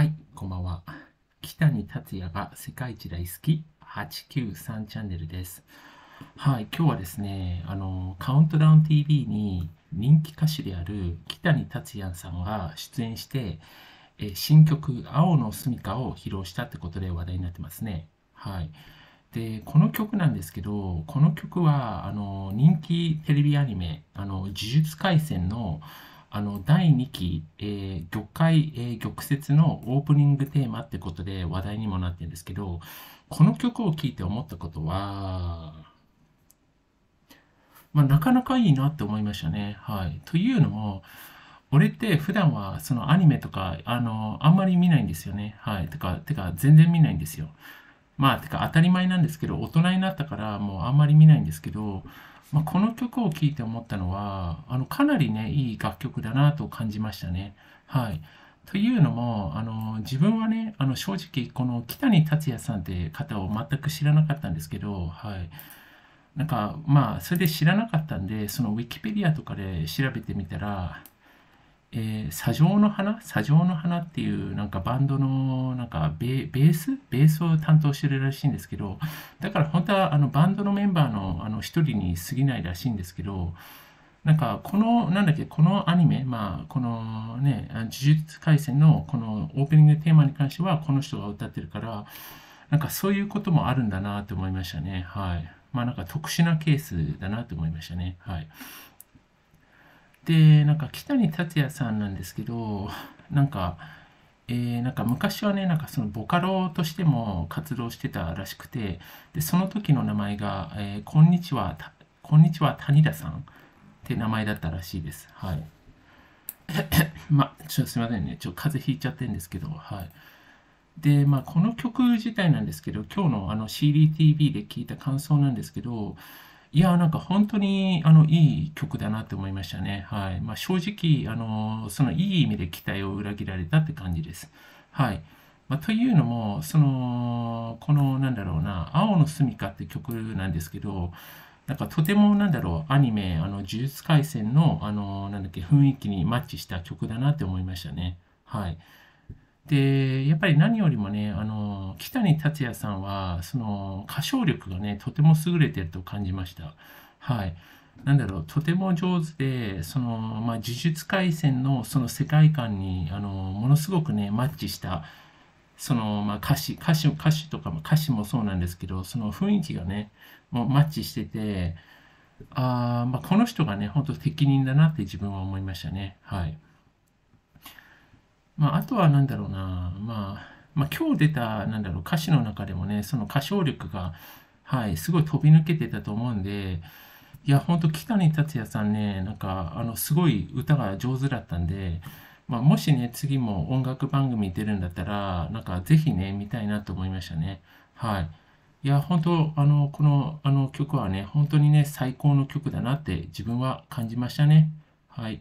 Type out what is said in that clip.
はい、こんばんは。北に達也が世界一大好き893チャンネルです。はい、今日はですね、あの、カウントダウン TV に人気歌手である北に達也さんが出演して、え新曲「青の住みか」を披露したってことで話題になってますね。はい。で、この曲なんですけど、この曲は、あの、人気テレビアニメ、あの、呪術廻戦の、あの第2期、えー、魚介、えー、玉説のオープニングテーマってことで話題にもなってるんですけどこの曲を聴いて思ったことは、まあ、なかなかいいなって思いましたね。はい、というのも俺って普段はそのアニメとかあのあんまり見ないんですよね。はい、てかてか全然見ないんですよ。まあ、てか当たり前なんですけど、大人になったからもうあんまり見ないんですけど、まあ、この曲を聴いて思ったのは、あの、かなりね、いい楽曲だなと感じましたね。はい。というのも、あの、自分はね、あの、正直、この北に達也さんって方を全く知らなかったんですけど、はい。なんか、まあ、それで知らなかったんで、そのウィキペディアとかで調べてみたら、えー、砂上の花砂上の花っていうなんかバンドのなんかベースベースを担当してるらしいんですけどだから本当はあのバンドのメンバーのあの一人に過ぎないらしいんですけどなんかこのなんだっけこのアニメまあこのね「呪術廻戦」のこのオープニングテーマに関してはこの人が歌ってるからなんかそういうこともあるんだなと思いましたねはいまあなんか特殊なケースだなと思いましたねはい。で、なんか北谷達也さんなんですけど、なんか、えー、なんか昔はね、なんかそのボカロとしても活動してたらしくて、で、その時の名前が、えー、こんにちは、こんにちは谷田さんって名前だったらしいです。はい。まあ、ちょすみませんね。ちょっと風邪ひいちゃってるんですけど、はい。で、まあ、この曲自体なんですけど、今日のあの CDTV で聞いた感想なんですけど、いや、なんか本当に、あの、いい曲だなって思いましたね。はい。まあ、正直、あの、そのいい意味で期待を裏切られたって感じです。はい。まあ、というのも、その、この、なんだろうな、青の住処って曲なんですけど、なんかとてもなんだろう、アニメ、あの、呪術廻戦の、あの、なんだっけ、雰囲気にマッチした曲だなって思いましたね。はい。で、やっぱり何よりもね、あの、北谷達也さんは、その、歌唱力がね、とても優れてると感じました。はい。なんだろう、とても上手で、その、まあ、呪術廻戦のその世界観に、あの、ものすごくね、マッチした、その、まあ、歌詞、歌詞、歌詞とかも、歌詞もそうなんですけど、その雰囲気がね、もうマッチしてて、あまあ、この人がね、本当適任だなって自分は思いましたね。はい。まあ、あとは何だろうな、まあ、まあ、今日出た、何だろう、歌詞の中でもね、その歌唱力が、はい、すごい飛び抜けてたと思うんで、いや、ほんと、北谷達也さんね、なんか、あの、すごい歌が上手だったんで、まあ、もしね、次も音楽番組出るんだったら、なんか、是非ね、見たいなと思いましたね。はい。いや、本当あの、この、あの曲はね、本当にね、最高の曲だなって自分は感じましたね。はい。